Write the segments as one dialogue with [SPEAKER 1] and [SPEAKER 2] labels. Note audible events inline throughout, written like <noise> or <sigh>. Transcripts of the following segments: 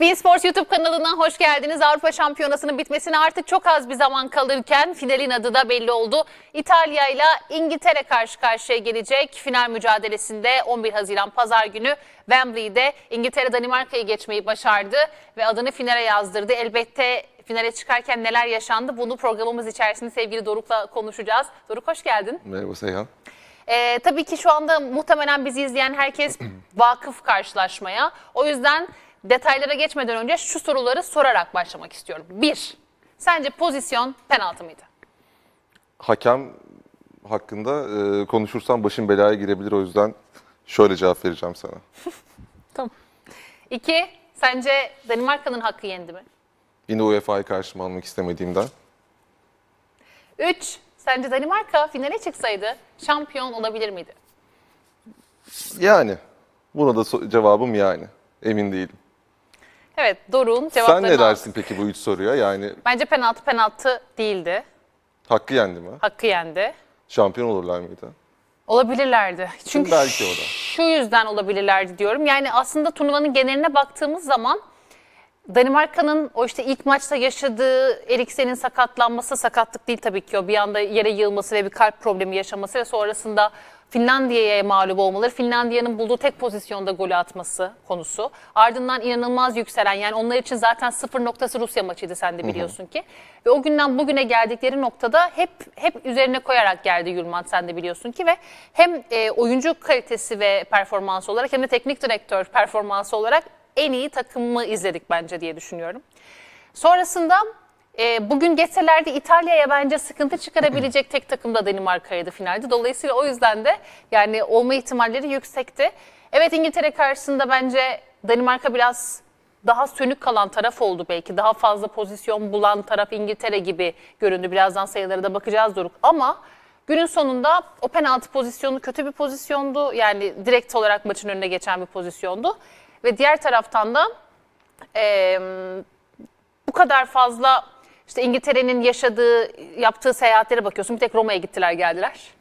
[SPEAKER 1] Bein Sports YouTube kanalına hoş geldiniz. Avrupa Şampiyonası'nın bitmesine artık çok az bir zaman kalırken finalin adı da belli oldu. İtalya ile İngiltere karşı karşıya gelecek. Final mücadelesinde 11 Haziran Pazar günü Wembley'de İngiltere Danimarka'yı geçmeyi başardı ve adını finale yazdırdı. Elbette finale çıkarken neler yaşandı bunu programımız içerisinde sevgili Doruk'la konuşacağız. Doruk hoş geldin.
[SPEAKER 2] Merhaba Seyhan.
[SPEAKER 1] Ee, tabii ki şu anda muhtemelen bizi izleyen herkes <clears throat> vakıf karşılaşmaya. O yüzden detaylara geçmeden önce şu soruları sorarak başlamak istiyorum. Bir, sence pozisyon penaltı mıydı?
[SPEAKER 2] Hakem hakkında e, konuşursam başım belaya girebilir o yüzden şöyle cevap vereceğim sana. <laughs>
[SPEAKER 1] tamam. İki, sence Danimarka'nın hakkı yendi mi?
[SPEAKER 2] Yine UEFA'yı karşıma almak istemediğimden.
[SPEAKER 1] Üç, sence Danimarka finale çıksaydı şampiyon olabilir miydi?
[SPEAKER 2] Yani. Buna da cevabım yani. Emin değilim.
[SPEAKER 1] Evet Dorun cevaplarını Sen ne
[SPEAKER 2] dersin peki bu üç soruya? Yani
[SPEAKER 1] Bence penaltı penaltı değildi.
[SPEAKER 2] hakkı yendi mi?
[SPEAKER 1] Hakkı yendi.
[SPEAKER 2] Şampiyon olurlar mıydı?
[SPEAKER 1] Olabilirlerdi. Çünkü
[SPEAKER 2] Belki o da. şu
[SPEAKER 1] yüzden olabilirlerdi diyorum. Yani aslında turnuvanın geneline baktığımız zaman Danimarka'nın o işte ilk maçta yaşadığı Eriksen'in sakatlanması sakatlık değil tabii ki o bir anda yere yığılması ve bir kalp problemi yaşaması ve sonrasında Finlandiya'ya mağlup olmaları, Finlandiya'nın bulduğu tek pozisyonda golü atması konusu. Ardından inanılmaz yükselen yani onlar için zaten sıfır noktası Rusya maçıydı sen de biliyorsun hı hı. ki. Ve o günden bugüne geldikleri noktada hep hep üzerine koyarak geldi Yulman sen de biliyorsun ki ve hem e, oyuncu kalitesi ve performansı olarak hem de teknik direktör performansı olarak en iyi takımı izledik bence diye düşünüyorum. Sonrasında e, bugün geçselerde İtalya'ya bence sıkıntı çıkarabilecek tek takım da Danimarka'ydı finalde. Dolayısıyla o yüzden de yani olma ihtimalleri yüksekti. Evet İngiltere karşısında bence Danimarka biraz daha sönük kalan taraf oldu belki. Daha fazla pozisyon bulan taraf İngiltere gibi göründü. Birazdan sayılara da bakacağız Doruk. Ama günün sonunda o penaltı pozisyonu kötü bir pozisyondu. Yani direkt olarak maçın önüne geçen bir pozisyondu. Ve diğer taraftan da e, bu kadar fazla işte İngiltere'nin yaşadığı, yaptığı seyahatlere bakıyorsun. Bir tek Roma'ya gittiler geldiler.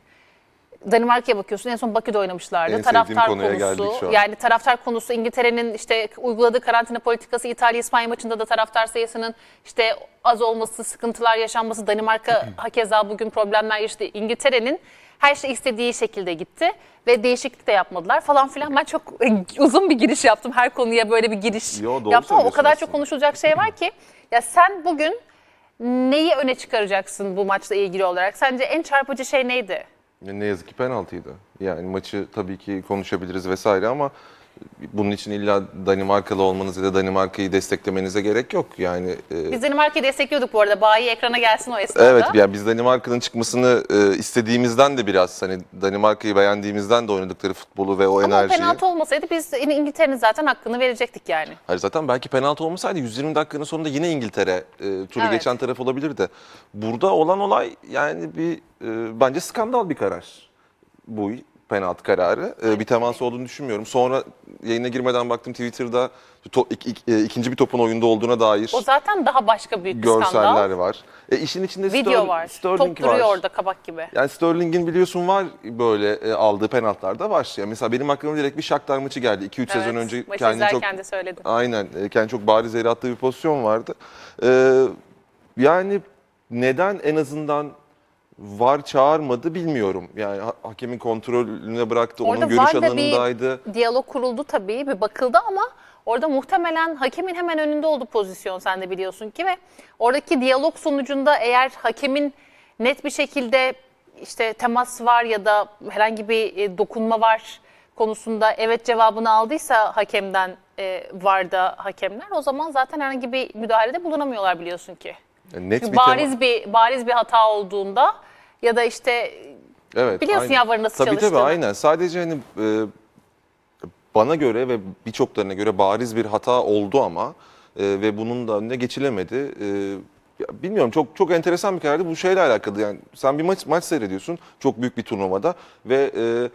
[SPEAKER 1] Danimarka'ya bakıyorsun en son Bakü'de oynamışlardı. En taraftar konusu yani taraftar konusu İngiltere'nin işte uyguladığı karantina politikası İtalya İspanya maçında da taraftar sayısının işte az olması, sıkıntılar yaşanması Danimarka <clears throat> hakeza bugün problemler işte İngiltere'nin her şey istediği şekilde gitti ve değişiklik de yapmadılar falan filan. Ben çok <laughs> uzun bir giriş yaptım. Her konuya böyle bir giriş
[SPEAKER 2] Yo, yaptım ama
[SPEAKER 1] o kadar çok konuşulacak şey var ki. Ya sen bugün neyi öne çıkaracaksın bu maçla ilgili olarak? Sence en çarpıcı şey neydi?
[SPEAKER 2] Ne yazık ki penaltıydı. Yani maçı tabii ki konuşabiliriz vesaire ama bunun için illa Danimarkalı olmanız ya da Danimarka'yı desteklemenize gerek yok. Yani e, Biz
[SPEAKER 1] Danimarka'yı destekliyorduk bu arada. Bayi ekrana gelsin o esnada. evet yani
[SPEAKER 2] biz Danimarka'nın çıkmasını e, istediğimizden de biraz hani Danimarka'yı beğendiğimizden de oynadıkları futbolu ve o Ama o enerjiyi. penaltı
[SPEAKER 1] olmasaydı biz İngiltere'nin zaten hakkını verecektik yani.
[SPEAKER 2] Hayır zaten belki penaltı olmasaydı 120 dakikanın sonunda yine İngiltere e, turu Evet. geçen taraf olabilirdi. Burada olan olay yani bir e, bence skandal bir karar. Bu penaltı kararı. Ee, bir temas olduğunu düşünmüyorum. Sonra yayına girmeden baktım Twitter'da to, ik, ik, e, ikinci bir topun oyunda olduğuna dair O
[SPEAKER 1] zaten daha başka büyük bir görseller skandal.
[SPEAKER 2] var. E, işin içinde Video Sterling var. Sterling Top duruyor var. orada kabak gibi. Yani Sterling'in biliyorsun var böyle e, aldığı penaltılar da var. mesela benim aklıma direkt bir Shakhtar maçı geldi. 2-3 sezon önce Maçı kendi çok kendi söyledi. Aynen. e, Kendi çok bariz yere attığı bir pozisyon vardı. Ee, yani neden en azından var çağırmadı bilmiyorum. Yani hakemin kontrolüne bıraktı, onun görüş var alanındaydı. bir
[SPEAKER 1] diyalog kuruldu tabii, bir bakıldı ama orada muhtemelen hakemin hemen önünde oldu pozisyon sen de biliyorsun ki ve oradaki diyalog sonucunda eğer hakemin net bir şekilde işte temas var ya da herhangi bir e, dokunma var konusunda evet cevabını aldıysa hakemden e, VAR'da hakemler o zaman zaten herhangi bir müdahalede bulunamıyorlar biliyorsun ki.
[SPEAKER 2] E, net Çünkü bir tema- bariz
[SPEAKER 1] bir bariz bir hata olduğunda ya da işte
[SPEAKER 2] evet, biliyorsun aynen. ya varı tabii, çalıştığını. Tabii aynen sadece hani e, bana göre ve birçoklarına göre bariz bir hata oldu ama e, ve bunun da önüne geçilemedi. E, ya bilmiyorum çok çok enteresan bir karardı. Bu şeyle alakalı yani sen bir maç maç seyrediyorsun çok büyük bir turnuvada ve e,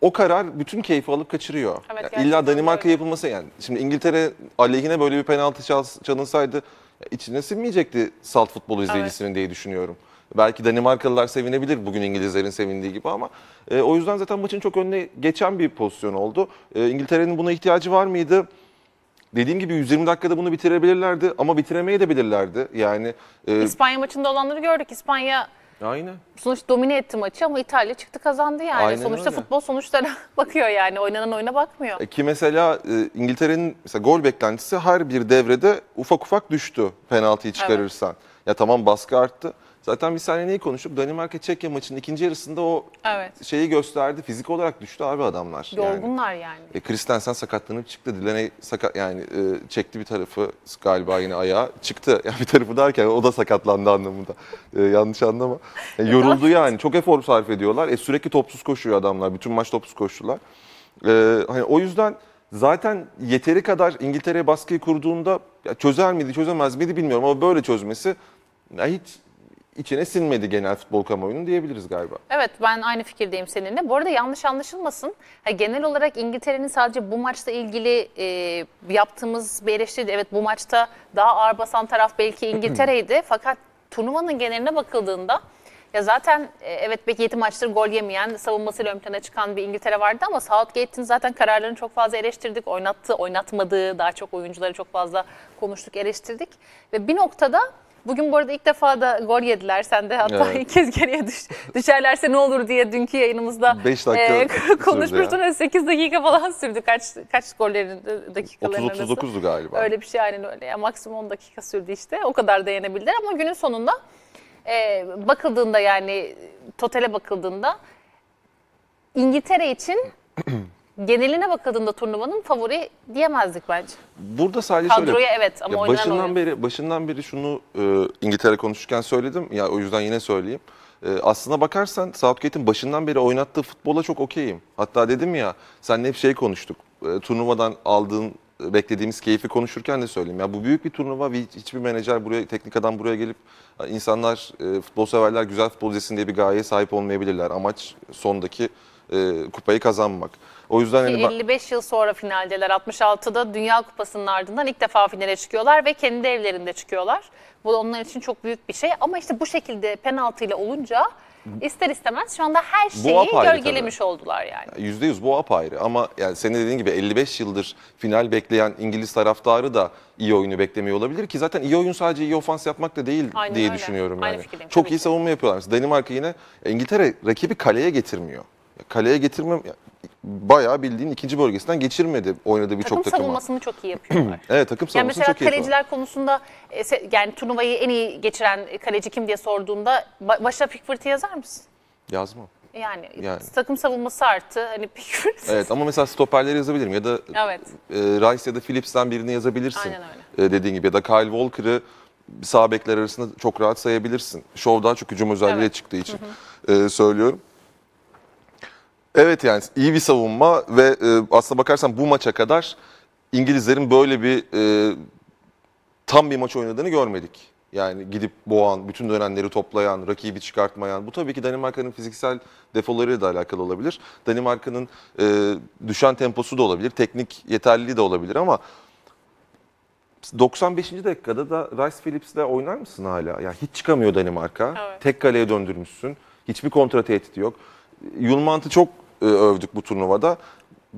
[SPEAKER 2] o karar bütün keyfi alıp kaçırıyor. Evet, yani illa Danimarka yapılması yani. Şimdi İngiltere aleyhine böyle bir penaltı çalınsaydı içine sinmeyecekti salt futbol izleyicisinin evet. diye düşünüyorum. Belki Danimarkalılar sevinebilir bugün İngilizlerin sevindiği gibi ama e, o yüzden zaten maçın çok önüne geçen bir pozisyon oldu. E, İngiltere'nin buna ihtiyacı var mıydı? Dediğim gibi 120 dakikada bunu bitirebilirlerdi ama bitiremeye de bilirlerdi. Yani e,
[SPEAKER 1] İspanya maçında olanları gördük. İspanya Aynen. Sonuç domine etti maçı ama İtalya çıktı kazandı yani. Aynen Sonuçta öyle. futbol sonuçlara <laughs> bakıyor yani. Oynanan oyuna bakmıyor.
[SPEAKER 2] E, ki mesela e, İngiltere'nin mesela gol beklentisi her bir devrede ufak ufak düştü penaltıyı çıkarırsan. Evet. Ya tamam baskı arttı. Zaten bir seninle neyi konuştuk? Danimarka-Çekya maçının ikinci yarısında o evet. şeyi gösterdi. Fizik olarak düştü abi adamlar. Yorgunlar yani. yani. E, Kristensen sakatlanıp çıktı. Dilene sakat yani e, çekti bir tarafı galiba yine ayağa. Çıktı. <laughs> Yani bir tarafı derken o da sakatlandı anlamında. E, yanlış anlama. E, yoruldu yani. Çok efor sarf ediyorlar. E, sürekli topsuz koşuyor adamlar. Bütün maç topsuz koştular. E, hani o yüzden zaten yeteri kadar İngiltere'ye baskıyı kurduğunda çözer miydi çözemez miydi bilmiyorum ama böyle çözmesi ya hiç içine sinmedi genel futbol kamuoyunu diyebiliriz galiba.
[SPEAKER 1] Evet ben aynı fikirdeyim seninle. Bu arada yanlış anlaşılmasın. Ha, genel olarak İngiltere'nin sadece bu maçla ilgili e, yaptığımız bir eleştiri evet bu maçta daha ağır basan taraf belki <clears throat> İngiltere'ydi. Fakat turnuvanın geneline bakıldığında ya zaten e, evet belki 7 maçtır gol yemeyen, savunmasıyla ön plana çıkan bir İngiltere vardı ama Southgate'in zaten kararlarını çok fazla eleştirdik. oynattı, oynatmadığı, daha çok oyuncuları çok fazla konuştuk, eleştirdik. Ve bir noktada Bugün bu arada ilk defa da gol yediler. Sen de hatta evet. <laughs> kez geriye düş, düşerlerse ne olur diye dünkü yayınımızda Beş dakika e, <laughs> konuşmuştun. Yani. 8 dakika falan sürdü. Kaç kaç gollerin dakikalarının 30 39'du galiba. Öyle bir şey aynen öyle. Ya, maksimum 10 dakika sürdü işte. O kadar dayanabilirler ama günün sonunda e, bakıldığında yani totale bakıldığında İngiltere için geneline bakıldığında turnuvanın favori diyemezdik bence.
[SPEAKER 2] Burada sadece Kadroya şöyle. evet ama ya başından oyun. beri başından beri şunu e, İngiltere konuşurken söyledim. Ya yani o yüzden yine söyleyeyim. E, aslına bakarsan Southgate'in başından beri oynattığı futbola çok okeyim. Hatta dedim ya sen hep şey konuştuk. E, turnuvadan aldığın beklediğimiz keyfi konuşurken de söyleyeyim. Ya bu büyük bir turnuva hiçbir menajer buraya teknik adam buraya gelip e, insanlar e, futbol severler güzel futbol izlesin diye bir gayeye sahip olmayabilirler. Amaç sondaki e, kupayı kazanmak. O yüzden hani
[SPEAKER 1] 55 yıl sonra finaldeler. 66'da Dünya Kupası'nın ardından ilk defa finale çıkıyorlar ve kendi evlerinde çıkıyorlar. Bu da onlar için çok büyük bir şey ama işte bu şekilde penaltıyla olunca ister istemez şu anda her şeyi apayrı gölgelemiş oldular yani.
[SPEAKER 2] %100 bu apayrı ama yani senin dediğin gibi 55 yıldır final bekleyen İngiliz taraftarı da iyi oyunu beklemiyor olabilir ki zaten iyi oyun sadece iyi ofans yapmak da değil Aynen diye öyle. düşünüyorum Aynı yani. fikirdeyim, Çok iyi ki. savunma yapıyorlar. Mesela Danimarka yine İngiltere rakibi kaleye getirmiyor kaleye getirmem bayağı bildiğin ikinci bölgesinden geçirmedi oynadığı birçok takım. Takım savunmasını çok iyi yapıyorlar. <clears throat> evet takım savunmasını yani çok iyi yapıyorlar. Mesela
[SPEAKER 1] kaleciler konusunda e, yani turnuvayı en iyi geçiren kaleci kim diye sorduğunda başa Pickford'ı yazar mısın? Yazmam. Yani, yani takım savunması arttı. Hani Pickford.
[SPEAKER 2] Evet ama mesela stoperleri yazabilirim ya da evet. E, Rice ya da Phillips'ten birini yazabilirsin. Aynen öyle. E, dediğin gibi ya da Kyle Walker'ı sağ bekler arasında çok rahat sayabilirsin. Şov daha çok hücum özelliğiyle evet. çıktığı için hı hı. söylüyorum. Evet yani iyi bir savunma ve e, aslına bakarsan bu maça kadar İngilizlerin böyle bir e, tam bir maç oynadığını görmedik. Yani gidip boğan, bütün dönenleri toplayan, rakibi çıkartmayan. Bu tabii ki Danimarka'nın fiziksel defolarıyla da alakalı olabilir. Danimarka'nın e, düşen temposu da olabilir, teknik yeterliliği de olabilir ama 95. dakikada da Rice Phillips'le oynar mısın hala? Ya hiç çıkamıyor Danimarka. Evet. Tek kaleye döndürmüşsün. Hiçbir kontra tehdidi yok. Yulmant'ı çok e, övdük bu turnuvada.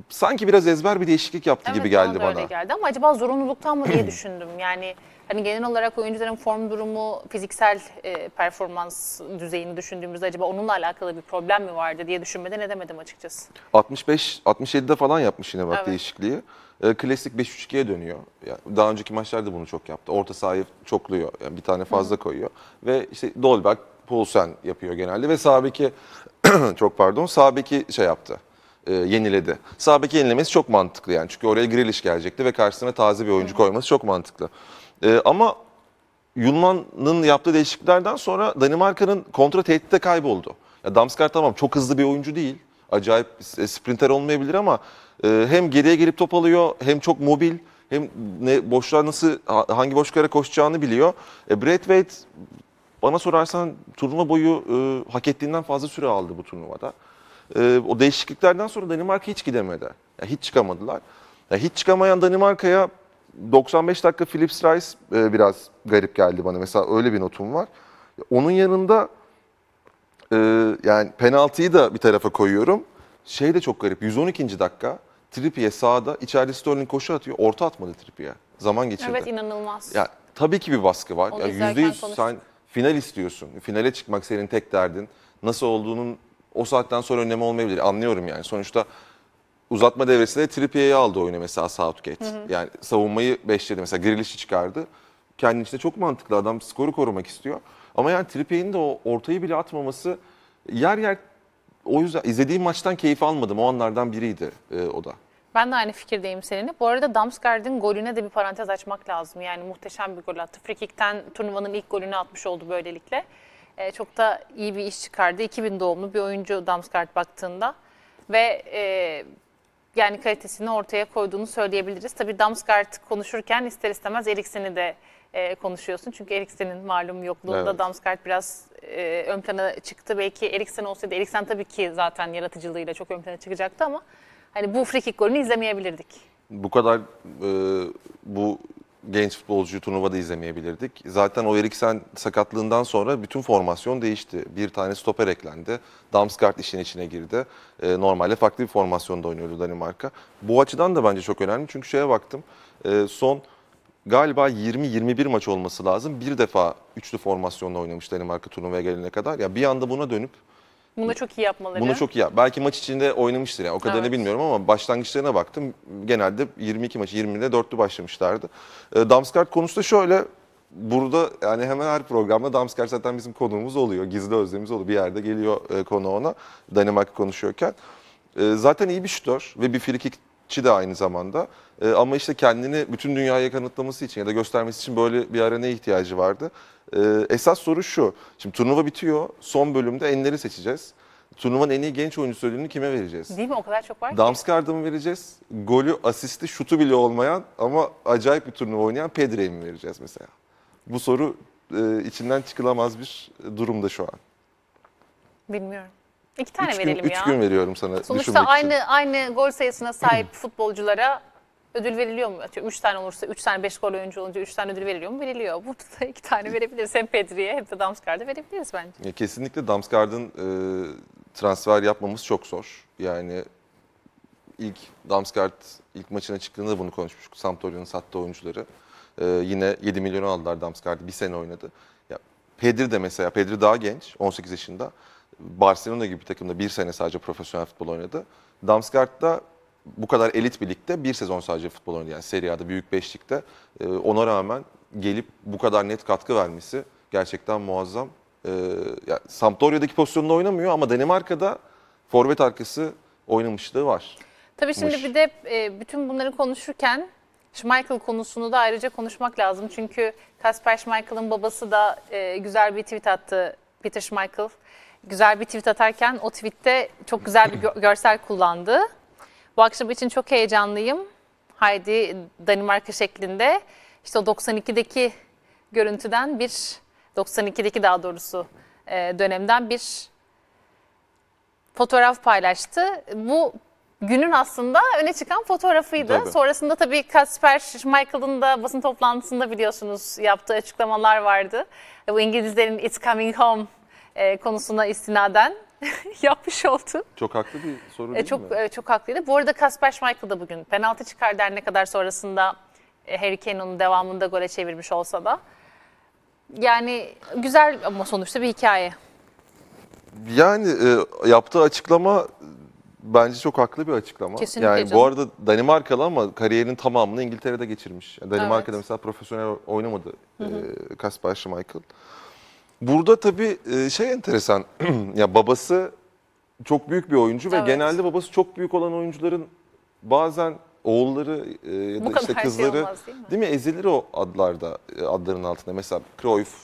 [SPEAKER 2] Sanki biraz ezber bir değişiklik yaptı evet, gibi geldi bana. Öyle
[SPEAKER 1] geldi ama acaba zorunluluktan mı diye <clears throat> düşündüm. Yani hani genel olarak oyuncuların form durumu, fiziksel e, performans düzeyini düşündüğümüzde acaba onunla alakalı bir problem mi vardı diye düşünmeden edemedim açıkçası.
[SPEAKER 2] 65 67'de falan yapmış yine bak evet. değişikliği. E, klasik 5-3-2'ye dönüyor. Yani daha önceki maçlarda bunu çok yaptı. Orta sahayı çokluyor. Yani bir tane fazla Hı. koyuyor ve işte Dolberg Poulsen yapıyor genelde ve sağ beki <clears throat> çok pardon sağ beki şey yaptı. E, yeniledi. Sağ beki yenilemesi çok mantıklı yani. Çünkü oraya Grilish gelecekti ve karşısına taze bir oyuncu koyması çok mantıklı. E, ama Yunan'ın yaptığı değişikliklerden sonra Danimarka'nın kontra tehditte kayboldu. Ya Damskar tamam çok hızlı bir oyuncu değil. Acayip e, sprinter olmayabilir ama e, hem geriye gelip top alıyor hem çok mobil hem ne boşluğa nasıl hangi boşluklara koşacağını biliyor. E, Braithwaite bana sorarsan turnuva boyu e, hak ettiğinden fazla süre aldı bu turnuvada. E, o değişikliklerden sonra Danimarka hiç gidemedi. Yani hiç çıkamadılar. Yani hiç çıkamayan Danimarka'ya 95 dakika Philip Rice e, biraz garip geldi bana. Mesela öyle bir notum var. Onun yanında e, yani penaltıyı da bir tarafa koyuyorum. Şey de çok garip. 112. dakika Trippier sağda içeride Sterling koşu atıyor. Orta atmadı Trippier. Zaman geçirdi. Evet
[SPEAKER 1] inanılmaz. Ya
[SPEAKER 2] tabii ki bir baskı var. Onu yani %100 sen final istiyorsun. Finale çıkmak senin tek derdin. Nasıl olduğunun o saatten sonra önemi olmayabilir. Anlıyorum yani. Sonuçta uzatma devresinde Trippier'i aldı oyunu mesela Southgate. Hı hı. Yani savunmayı beşledi. Mesela Grealish'i çıkardı. Kendi içinde çok mantıklı adam skoru korumak istiyor. Ama yani Trippier'in de o ortayı bile atmaması yer yer o yüzden izlediğim maçtan keyif almadım. O anlardan biriydi e, o da.
[SPEAKER 1] Ben de aynı fikirdeyim seninle. Bu arada Damsgaard'ın golüne de bir parantez açmak lazım. Yani muhteşem bir gol attı. Frikik'ten turnuvanın ilk golünü atmış oldu böylelikle. E, çok da iyi bir iş çıkardı. 2000 doğumlu bir oyuncu Damsgaard baktığında. Ve e, yani kalitesini ortaya koyduğunu söyleyebiliriz. Tabii Damsgaard konuşurken ister istemez Eriksen'i de e, konuşuyorsun. Çünkü Eriksen'in malum yokluğunda evet. Damsgaard biraz e, ön plana çıktı. Belki Eriksen olsaydı, Eriksen tabii ki zaten yaratıcılığıyla çok ön plana çıkacaktı ama hani bu frikik golünü izlemeyebilirdik.
[SPEAKER 2] Bu kadar e, bu genç futbolcuyu turnuvada izlemeyebilirdik. Zaten o Eriksen sakatlığından sonra bütün formasyon değişti. Bir tane stoper eklendi. Damsgaard işin içine girdi. E, normalde farklı bir formasyonda oynuyordu Danimarka. Bu açıdan da bence çok önemli. Çünkü şeye baktım. E, son galiba 20-21 maç olması lazım. Bir defa üçlü formasyonla oynamış Danimarka turnuvaya gelene kadar. Ya bir anda buna dönüp
[SPEAKER 1] bunu çok iyi yapmaları. Bunu
[SPEAKER 2] çok iyi yap. Belki maç içinde oynamıştır yani o kadarını evet. bilmiyorum ama başlangıçlarına baktım. Genelde 22 maçı 20'de 4'lü başlamışlardı. E, ee, Damskart konusu da şöyle burada yani hemen her programda Damsker zaten bizim konuğumuz oluyor. Gizli özlemimiz oluyor. Bir yerde geliyor e, konu ona Danimarka konuşuyorken. E, zaten iyi bir şutör ve bir frikik çi de aynı zamanda. E, ama işte kendini bütün dünyaya kanıtlaması için ya da göstermesi için böyle bir arena ihtiyacı vardı. E, esas soru şu. Şimdi turnuva bitiyor. Son bölümde enleri seçeceğiz. Turnuvanın en iyi genç oyuncusu ödülünü kime vereceğiz?
[SPEAKER 1] Değil mi? O kadar çok var ki.
[SPEAKER 2] Damskard'a mı vereceğiz? Golü, asisti, şutu bile olmayan ama acayip bir turnuva oynayan Pedri'ye mi vereceğiz mesela? Bu soru e, içinden çıkılamaz bir durumda şu an.
[SPEAKER 1] Bilmiyorum. İki tane üç verelim gün, ya. Üç gün
[SPEAKER 2] veriyorum sana Sonuçta aynı için.
[SPEAKER 1] aynı gol sayısına sahip <clears throat> futbolculara ödül veriliyor mu? Atıyorum, üç tane olursa, üç tane beş gol oyuncu olunca üç tane ödül veriliyor mu? Veriliyor. Burada da <laughs> iki tane verebiliriz. Hem Pedri'ye hem de Damsgaard'a verebiliriz bence.
[SPEAKER 2] kesinlikle Damsgaard'ın e, transfer yapmamız çok zor. Yani ilk Damsgaard ilk maçına çıktığında bunu konuşmuştuk. Sampdoria'nın sattığı oyuncuları. E, yine 7 milyon aldılar Damsgaard'ı. Bir sene oynadı. Ya, Pedri de mesela, Pedri daha genç, 18 yaşında. Barcelona gibi bir takımda bir sene sadece profesyonel futbol oynadı. da bu kadar elit bir ligde bir sezon sadece futbol oynadı. Yani Serie A'da, Büyük Beşlik'te. Ee, ona rağmen gelip bu kadar net katkı vermesi gerçekten muazzam. Ee, yani Sampdoria'daki pozisyonunda oynamıyor ama Danimarka'da forvet arkası oynamışlığı var.
[SPEAKER 1] Tabii şimdi bir de e, bütün bunları konuşurken Michael konusunu da ayrıca konuşmak lazım. Çünkü Kasper Schmeichel'ın babası da e, güzel bir tweet attı Peter Schmeichel güzel bir tweet atarken o tweette çok güzel bir görsel kullandı. Bu akşam için çok heyecanlıyım. Haydi Danimarka şeklinde işte o 92'deki görüntüden bir 92'deki daha doğrusu e, dönemden bir fotoğraf paylaştı. Bu günün aslında öne çıkan fotoğrafıydı. Tabii. Sonrasında tabii Kasper Schmeichel'ın da basın toplantısında biliyorsunuz yaptığı açıklamalar vardı. Bu İngilizlerin It's Coming Home e, konusuna istinaden <laughs> yapmış oldun.
[SPEAKER 2] Çok haklı bir soru e, değil e, çok, mi? E,
[SPEAKER 1] çok haklıydı. Bu arada Kasper Schmeichel da bugün penaltı çıkar der ne kadar sonrasında e, Harry Kane devamında gole çevirmiş olsa da. Yani güzel ama sonuçta bir hikaye.
[SPEAKER 2] Yani e, yaptığı açıklama bence çok haklı bir açıklama. Kesinlikle yani canım. bu arada Danimarkalı ama kariyerinin tamamını İngiltere'de geçirmiş. Yani Danimarka'da evet. mesela profesyonel oynamadı e, Kasper Schmeichel. Burada tabii e, şey enteresan. <clears throat> ya babası çok büyük bir oyuncu evet. ve genelde babası çok büyük olan oyuncuların bazen oğulları e, ya da işte şey kızları şey olmaz, değil, mi? değil mi ezilir o adlarda e, adların altında. Mesela Cruyff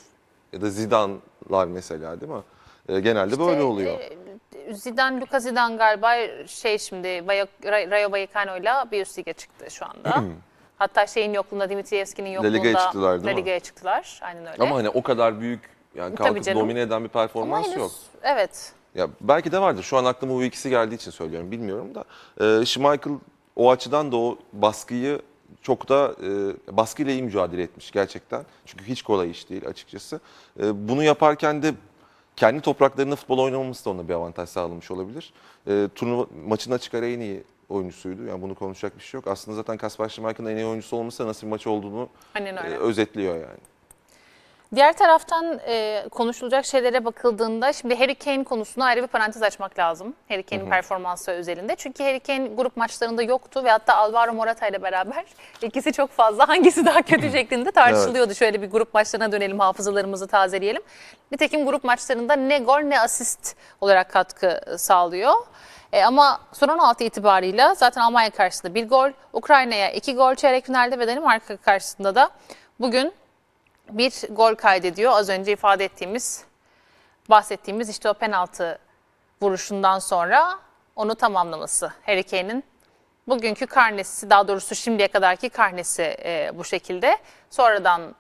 [SPEAKER 2] ya da Zidane'lar mesela değil mi? Genelde işte, böyle oluyor.
[SPEAKER 1] Zidane, Lucas Zidane galiba şey şimdi Rayo Vallecano'yla bir üst lige çıktı şu anda. <clears throat> Hatta şeyin yokluğunda Dimitrievski'nin yokluğunda La Liga'ya çıktılar La Liga'ya çıktılar. Aynen öyle. Ama hani
[SPEAKER 2] o kadar büyük yani kalkıp domine eden bir performans henüz, yok. Evet. Ya belki de vardır. Şu an aklıma bu ikisi geldiği için söylüyorum. Bilmiyorum da. Ee, Schmeichel o açıdan da o baskıyı çok da e, baskıyla iyi mücadele etmiş gerçekten. Çünkü hiç kolay iş değil açıkçası. E, bunu yaparken de kendi topraklarında futbol oynamamız da ona bir avantaj sağlamış olabilir. E, turnuva maçın açık ara en iyi oyuncusuydu. Yani bunu konuşacak bir şey yok. Aslında zaten Kasper Schmeichel'ın en iyi oyuncusu olmasa nasıl bir maç olduğunu e, özetliyor yani.
[SPEAKER 1] Diğer taraftan e, konuşulacak şeylere bakıldığında şimdi Harry Kane konusuna ayrı bir parantez açmak lazım. Harry Kane'in performansı özelinde. Çünkü Harry Kane grup maçlarında yoktu ve hatta Alvaro Morata ile beraber <laughs> ikisi çok fazla hangisi daha kötü <laughs> şeklinde tartışılıyordu. Evet. Şöyle bir grup maçlarına dönelim hafızalarımızı tazeleyelim. Nitekim grup maçlarında ne gol ne asist olarak katkı e, sağlıyor. E, ama son 16 itibarıyla zaten Almanya karşısında bir gol, Ukrayna'ya iki gol çeyrek finalde ve Danimarka karşısında da bugün bir gol kaydediyor. Az önce ifade ettiğimiz, bahsettiğimiz işte o penaltı vuruşundan sonra onu tamamlaması. Harry Kane'in bugünkü karnesi, daha doğrusu şimdiye kadarki karnesi e, bu şekilde. Sonradan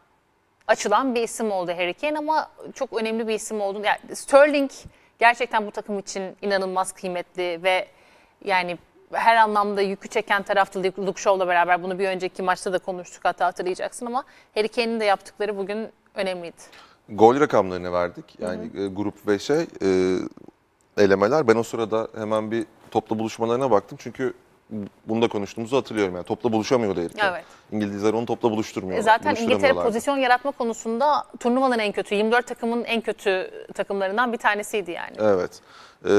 [SPEAKER 1] açılan bir isim oldu Harry Kane ama çok önemli bir isim oldu. Yani Sterling gerçekten bu takım için inanılmaz kıymetli ve yani her anlamda yükü çeken taraftı Luke Shaw'la beraber bunu bir önceki maçta da konuştuk hatta hatırlayacaksın ama Harry Kane'in de yaptıkları bugün önemliydi.
[SPEAKER 2] Gol rakamlarını verdik. Yani hı hı. E, grup ve şey e, elemeler. Ben o sırada hemen bir topla buluşmalarına baktım. Çünkü bunu da konuştuğumuzu hatırlıyorum. Yani topla buluşamıyordu herif. Evet. İngilizler onu topla buluşturmuyor. Zaten İngiltere pozisyon
[SPEAKER 1] yaratma konusunda turnuvanın en kötü, 24 takımın en kötü takımlarından bir tanesiydi yani.
[SPEAKER 2] Evet. Ee,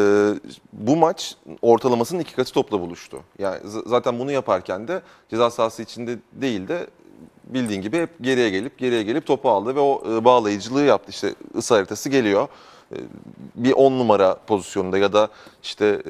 [SPEAKER 2] bu maç ortalamasının iki katı topla buluştu. Yani zaten bunu yaparken de ceza sahası içinde değil de bildiğin gibi hep geriye gelip geriye gelip topu aldı ve o e, bağlayıcılığı yaptı. İşte ısı haritası geliyor. Ee, bir 10 numara pozisyonunda ya da işte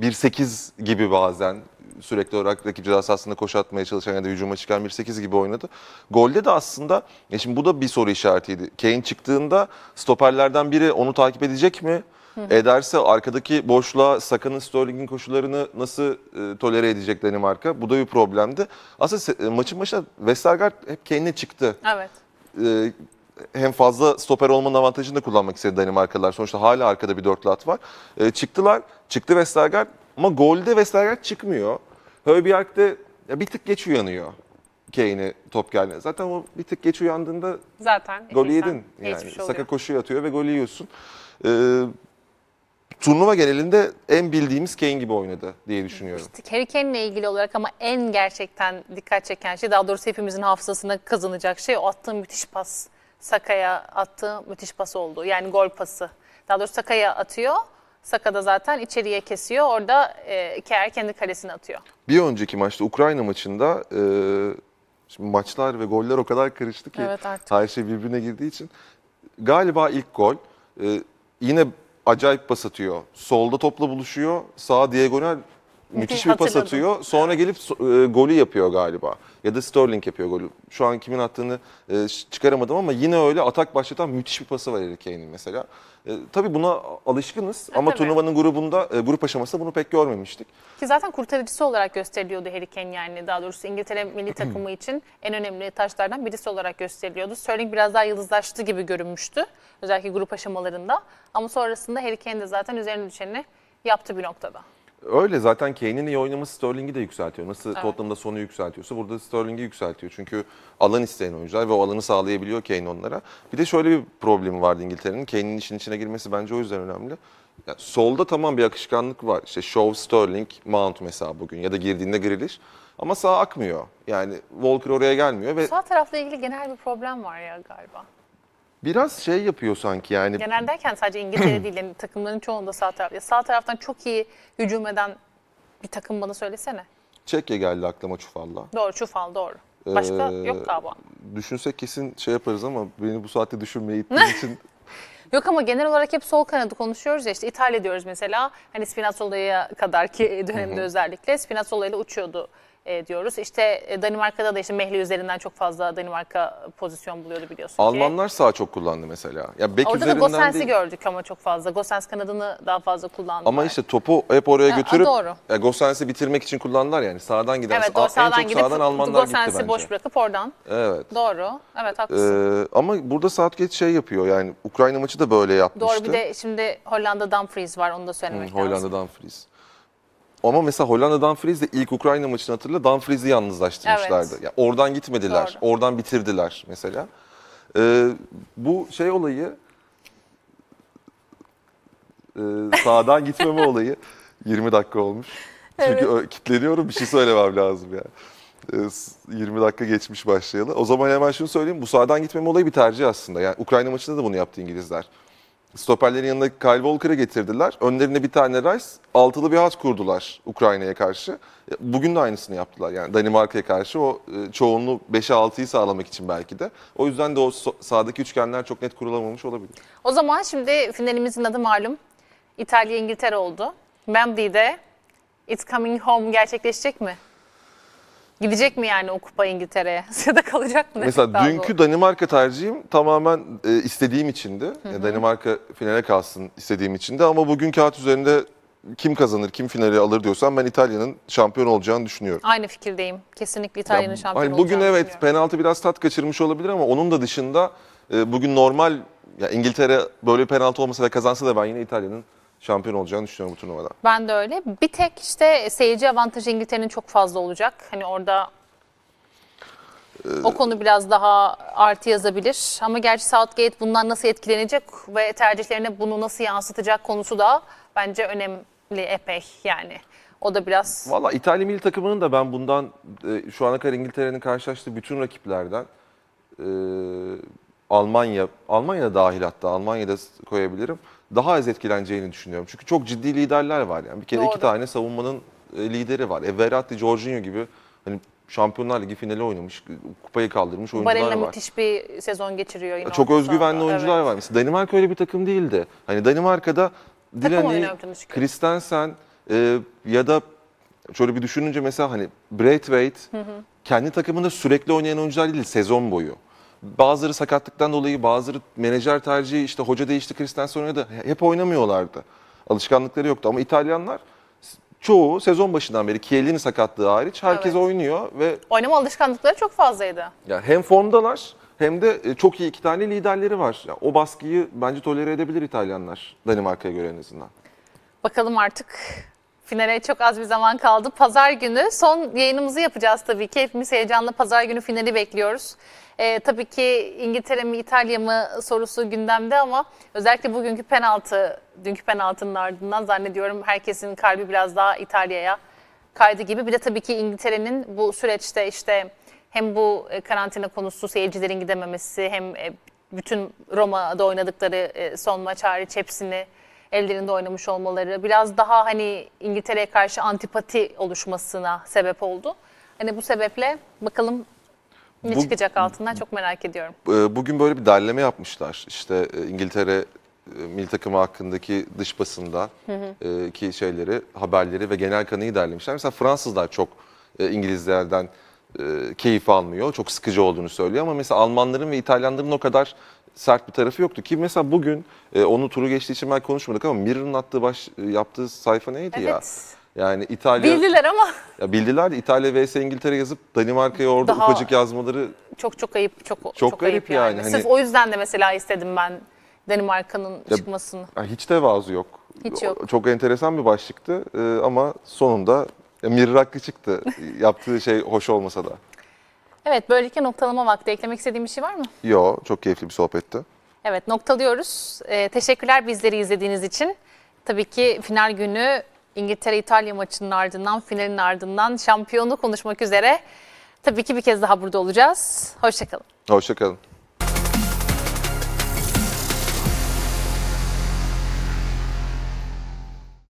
[SPEAKER 2] 1-8 e, gibi bazen sürekli olarak rakip ceza koşu atmaya çalışan ya da hücuma çıkan 1-8 gibi oynadı. Golde de aslında e şimdi bu da bir soru işaretiydi. Kane çıktığında stoperlerden biri onu takip edecek mi? Ederse arkadaki boşluğa Saka'nın Sterling'in koşularını nasıl e, tolere edecek Danimarka? Bu da bir problemdi. Aslında e, maçın başında Westergaard hep Kane'e çıktı. Evet. E, hem fazla stoper olmanın avantajını da kullanmak istedi Danimarkalılar. Sonuçta hala arkada bir dörtlü at var. E, çıktılar. Çıktı Vestergaard ama golde Westergaard çıkmıyor. Højbjerg de ya bir tık geç uyanıyor. Kane'e top geldi. Zaten o bir tık geç uyandığında
[SPEAKER 1] zaten golü yedin. Yani saka
[SPEAKER 2] koşuyu atıyor ve golü yiyorsun. Ee, turnuva genelinde en bildiğimiz Kane gibi oynadı diye düşünüyorum.
[SPEAKER 1] İşte Harry Kane'le ilgili olarak ama en gerçekten dikkat çeken şey daha doğrusu hepimizin hafızasına kazanacak şey o attığı müthiş pas. Saka'ya attığı müthiş pas oldu. Yani gol pası. Daha doğrusu Saka'ya atıyor. Saka'da zaten içeriye kesiyor. Orada e, Keher kendi kalesine atıyor.
[SPEAKER 2] Bir önceki maçta Ukrayna maçında e, şimdi maçlar ve goller o kadar karıştı ki evet, her şey birbirine girdiği için galiba ilk gol e, yine acayip bas atıyor. Solda topla buluşuyor. sağa diagonal müthiş bir pas atıyor. Sonra gelip e, golü yapıyor galiba. Ya da Sterling yapıyor golü. Şu an kimin attığını e, çıkaramadım ama yine öyle atak başlatan müthiş bir pası var Eric Kane'in mesela. E, tabii buna alışkınız ha, ama tabii. turnuvanın grubunda, e, grup aşamasında
[SPEAKER 1] bunu pek görmemiştik. Ki zaten kurtarıcısı olarak gösteriliyordu Harry Kane yani daha doğrusu İngiltere milli <clears throat> takımı için en önemli taşlardan birisi olarak gösteriliyordu. Sterling biraz daha yıldızlaştı gibi görünmüştü özellikle grup aşamalarında ama sonrasında Harry Kane de zaten üzerine düşeni yaptı bir noktada.
[SPEAKER 2] Öyle zaten Kane'in iyi oynaması Sterling'i de yükseltiyor. Nasıl evet. Tottenham'da sonu yükseltiyorsa burada Sterling'i yükseltiyor. Çünkü alan isteyen oyuncular ve o alanı sağlayabiliyor Kane onlara. Bir de şöyle bir problemi vardı İngiltere'nin. Kane'in işin içine girmesi bence o yüzden önemli. Yani solda tamam bir akışkanlık var. İşte Shaw, Sterling, Mount mesela bugün ya da girdiğinde Grealish. Ama sağ akmıyor. Yani Walker oraya gelmiyor. ve Sağ
[SPEAKER 1] tarafla ilgili genel bir problem var ya galiba
[SPEAKER 2] biraz şey yapıyor sanki yani. Genel
[SPEAKER 1] derken sadece İngiltere değil yani takımların çoğunda sağ taraf. Ya sağ taraftan çok iyi hücum eden bir takım bana söylesene.
[SPEAKER 2] Çekya geldi aklıma Çufal'la.
[SPEAKER 1] Doğru Çufal doğru. Başka ee, yok galiba.
[SPEAKER 2] Düşünsek kesin şey yaparız ama beni bu saatte düşünmeye ittiğin <laughs> için
[SPEAKER 1] Yok ama genel olarak hep sol kanadı konuşuyoruz ya işte İtalya diyoruz mesela. Hani Spinazzola'ya kadar ki dönemde Hı -hı. özellikle Spinazzola'yla uçuyordu e, diyoruz. İşte e, Danimarka'da da işte Mehli üzerinden çok fazla Danimarka pozisyon buluyordu biliyorsun Almanlar
[SPEAKER 2] ki. sağ çok kullandı mesela. Ya bek Orada da Gosens'i değil. gördük
[SPEAKER 1] ama çok fazla. Gosens kanadını daha fazla kullandı. Ama
[SPEAKER 2] işte topu hep oraya ha, götürüp doğru. Ya Gosens'i bitirmek için kullandılar yani. Sağdan giden evet, sağdan en sağdan çok gidip, sağdan Almanlar gitti bence. Gosens'i boş
[SPEAKER 1] bırakıp oradan. Evet. Doğru. Evet ee, haklısın.
[SPEAKER 2] Ee, ama burada Southgate şey yapıyor yani Ukrayna maçı da böyle yapmıştı. Doğru bir de
[SPEAKER 1] şimdi Hollanda Dumfries var onu da söylemek Hı, Hollanda lazım.
[SPEAKER 2] Hollanda Dumfries. Ama mesela Hollanda Dumfries de ilk Ukrayna maçını hatırla Dumfries'i yalnızlaştırmışlardı. Evet. Yani oradan gitmediler, Doğru. oradan bitirdiler mesela. Ee, bu şey olayı, e, sağdan gitmeme <laughs> olayı 20 dakika olmuş. Çünkü evet. bir şey söylemem lazım yani. E, 20 dakika geçmiş başlayalı. O zaman hemen şunu söyleyeyim. Bu sağdan gitmeme olayı bir tercih aslında. Yani Ukrayna maçında da bunu yaptı İngilizler stoperlerin yanındaki Kyle Walker'ı getirdiler. Önlerine bir tane Rice, altılı bir hat kurdular Ukrayna'ya karşı. Bugün de aynısını yaptılar. Yani Danimarka'ya karşı o e, çoğunluğu 5'e 6'yı sağlamak için belki de. O yüzden de o sağdaki üçgenler çok net kurulamamış olabilir.
[SPEAKER 1] O zaman şimdi finalimizin adı malum. İtalya İngiltere oldu. Wembley'de It's Coming Home gerçekleşecek mi? Gidecek mi yani o kupa İngiltere'ye ya <laughs> da kalacak mı? Mesela dünkü
[SPEAKER 2] Danimarka tercihim tamamen e, istediğim içindi. Hı e, Danimarka finale kalsın istediğim içindi ama bugün kağıt üzerinde kim kazanır, kim finali alır diyorsan ben İtalya'nın şampiyon olacağını düşünüyorum.
[SPEAKER 1] Aynı fikirdeyim. Kesinlikle İtalya'nın şampiyon hani bugün
[SPEAKER 2] olacağını Bugün evet penaltı biraz tat kaçırmış olabilir ama onun da dışında e, bugün normal ya İngiltere böyle penaltı olmasa da kazansa da ben yine İtalya'nın şampiyon olacağını düşünüyorum bu turnuvada.
[SPEAKER 1] Ben de öyle. Bir tek işte seyirci avantajı İngiltere'nin çok fazla olacak. Hani orada o konu biraz daha artı yazabilir. Ama gerçi Southgate bundan nasıl etkilenecek ve tercihlerine bunu nasıl yansıtacak konusu da bence önemli epey yani. O da biraz... Valla
[SPEAKER 2] İtalya milli takımının da ben bundan e, şu ana kadar İngiltere'nin karşılaştığı bütün rakiplerden e, Almanya, Almanya dahil hatta Almanya'da koyabilirim daha az etkileneceğini düşünüyorum. Çünkü çok ciddi liderler var yani. Bir kere Doğru. iki tane savunmanın e, lideri var. E, Verratti, Jorginho gibi hani Şampiyonlar Ligi finali oynamış, kupayı kaldırmış oyuncular Barella var. Barella müthiş
[SPEAKER 1] bir sezon geçiriyor yine. E, çok
[SPEAKER 2] özgüvenli sonra. oyuncular evet. var. Mesela Danimarka öyle bir takım değildi. Hani Danimarka'da Dilani, Kristensen e, ya da şöyle bir düşününce mesela hani Braithwaite kendi takımında sürekli oynayan oyuncular değil sezon boyu. Bazıları sakatlıktan dolayı, bazıları menajer tercihi, işte hoca değişti Cristiano da Hep oynamıyorlardı. Alışkanlıkları yoktu ama İtalyanlar çoğu sezon başından beri Kiel'in sakatlığı hariç herkes evet. oynuyor ve
[SPEAKER 1] oynama alışkanlıkları çok fazlaydı.
[SPEAKER 2] Ya hem formdalar hem de e, çok iyi iki tane liderleri var. Ya o baskıyı bence tolere edebilir İtalyanlar Danimarka'ya göre en azından.
[SPEAKER 1] Bakalım artık Finale çok az bir zaman kaldı. Pazar günü son yayınımızı yapacağız tabii ki. Hepimiz heyecanla pazar günü finali bekliyoruz. Ee, tabii ki İngiltere mi İtalya mı sorusu gündemde ama özellikle bugünkü penaltı, dünkü penaltının ardından zannediyorum herkesin kalbi biraz daha İtalya'ya kaydı gibi. Bir de tabii ki İngiltere'nin bu süreçte işte hem bu e, karantina konusu seyircilerin gidememesi hem e, bütün Roma'da oynadıkları e, son maç hariç hepsini ellerinde oynamış olmaları biraz daha hani İngiltere'ye karşı antipati oluşmasına sebep oldu. Hani bu sebeple bakalım ne bu, çıkacak altından çok merak ediyorum.
[SPEAKER 2] Ee, bugün böyle bir derleme yapmışlar. İşte e, İngiltere e, milli takımı hakkındaki dış basında
[SPEAKER 1] e,
[SPEAKER 2] ki şeyleri, haberleri ve genel kanıyı derlemişler. Mesela Fransızlar çok İngilizlerden keyif almıyor. Çok sıkıcı olduğunu söylüyor ama mesela Almanların ve İtalyanların o kadar sert bir tarafı yoktu. Ki mesela bugün e, onun turu geçtiği için ben konuşmadık ama Mirror'ın attığı baş, e, yaptığı sayfa neydi evet. ya? Yani İtalya... Bildiler ama. Ya bildiler de İtalya vs İngiltere yazıp Danimarka'ya orada Daha ufacık yazmaları...
[SPEAKER 1] Çok çok ayıp. Çok çok, çok ayıp yani. yani. Hani... Sırf o yüzden de mesela istedim ben Danimarka'nın çıkmasını.
[SPEAKER 2] Ya hiç tevazu yok. Hiç yok. Çok enteresan bir başlıktı ee, ama sonunda Mirror hakkı çıktı <laughs> yaptığı şey hoş olmasa da.
[SPEAKER 1] Evet böylelikle noktalama vakti. Eklemek istediğim bir şey var mı?
[SPEAKER 2] Yok çok keyifli bir sohbetti.
[SPEAKER 1] Evet noktalıyoruz. Ee, teşekkürler bizleri izlediğiniz için. Tabii ki final günü İngiltere-İtalya maçının ardından, finalin ardından şampiyonluğu konuşmak üzere. Tabii ki bir kez daha burada olacağız. Hoşçakalın.
[SPEAKER 2] Hoşçakalın.